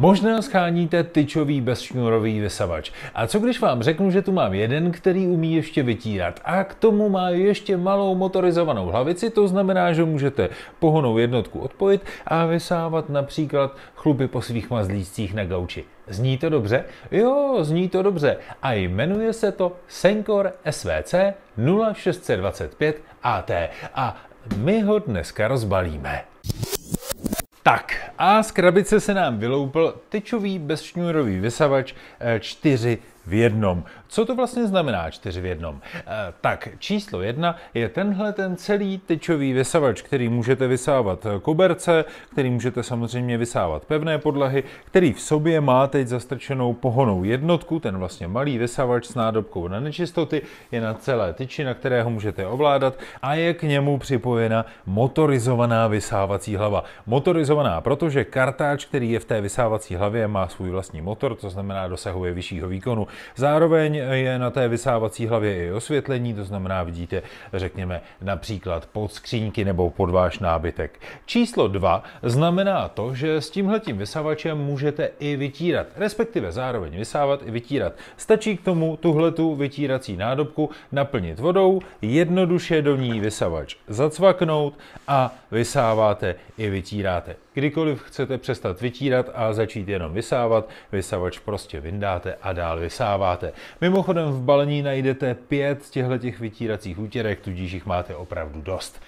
Možná scháníte tyčový bezšňurový vysavač. A co když vám řeknu, že tu mám jeden, který umí ještě vytírat a k tomu má ještě malou motorizovanou hlavici, to znamená, že můžete pohonou jednotku odpojit a vysávat například chlupy po svých mazlících na gauči. Zní to dobře? Jo, zní to dobře. A jmenuje se to Senkor SVC 0625 AT a my ho dneska rozbalíme. Tak, a z krabice se nám vyloupil tyčový bezšňůrový vysavač 4 eh, v jednom. Co to vlastně znamená čtyři v jednom? E, tak číslo jedna je tenhle ten celý tyčový vysavač, který můžete vysávat eh, koberce, který můžete samozřejmě vysávat pevné podlahy, který v sobě má teď zastrčenou pohonou jednotku, ten vlastně malý vysavač s nádobkou na nečistoty je na celé tyči, na ho můžete ovládat a je k němu připojena motorizovaná vysávací hlava. Motorizovaná, protože kartáč, který je v té vysávací hlavě, má svůj vlastní motor, to znamená dosahuje vyššího výkonu. Zároveň je na té vysávací hlavě i osvětlení, to znamená, vidíte, řekněme, například pod skřínky nebo pod váš nábytek. Číslo 2 znamená to, že s tímhletím vysavačem můžete i vytírat, respektive zároveň vysávat i vytírat. Stačí k tomu tuhletu vytírací nádobku naplnit vodou, jednoduše do ní vysavač zacvaknout a vysáváte i vytíráte. Kdykoliv chcete přestat vytírat a začít jenom vysávat, vysavač prostě vyndáte a dál vysáváte. Mimochodem v balení najdete pět těchto vytíracích útěrek, tudíž jich máte opravdu dost.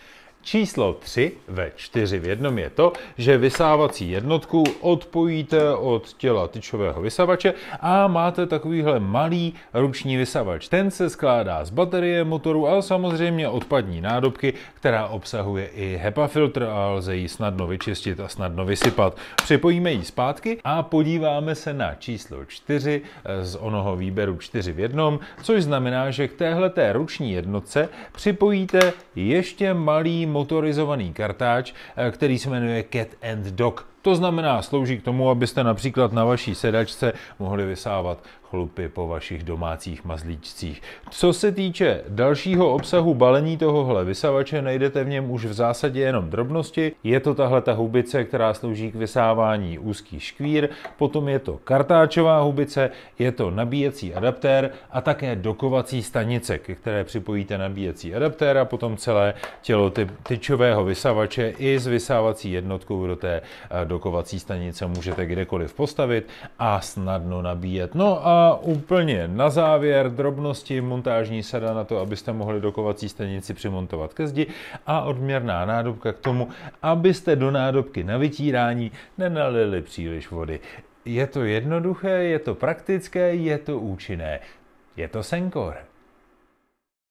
Číslo 3 ve 4 v jednom je to, že vysávací jednotku odpojíte od těla tyčového vysavače a máte takovýhle malý ruční vysavač. Ten se skládá z baterie, motoru, a samozřejmě odpadní nádobky, která obsahuje i HEPA filtr a lze ji snadno vyčistit a snadno vysypat. Připojíme ji zpátky a podíváme se na číslo 4 eh, z onoho výběru 4 v jednom, což znamená, že k téhleté ruční jednotce připojíte ještě malý motorizovaný kartáč, eh, který se jmenuje Cat and Dog. To znamená, slouží k tomu, abyste například na vaší sedačce mohli vysávat chlupy po vašich domácích mazlíčcích. Co se týče dalšího obsahu balení tohohle vysavače, najdete v něm už v zásadě jenom drobnosti. Je to tahle ta hubice, která slouží k vysávání úzký škvír, potom je to kartáčová hubice, je to nabíjecí adaptér a také dokovací stanice, ke které připojíte nabíjecí adaptér a potom celé tělo ty, tyčového vysavače i s vysávací jednotkou do té dokovací stanice můžete kdekoliv postavit a snadno nabíjet. No a úplně na závěr drobnosti montážní sada na to, abyste mohli dokovací stanici přimontovat ke zdi a odměrná nádobka k tomu, abyste do nádobky na vytírání nenalili příliš vody. Je to jednoduché, je to praktické, je to účinné. Je to Senkor.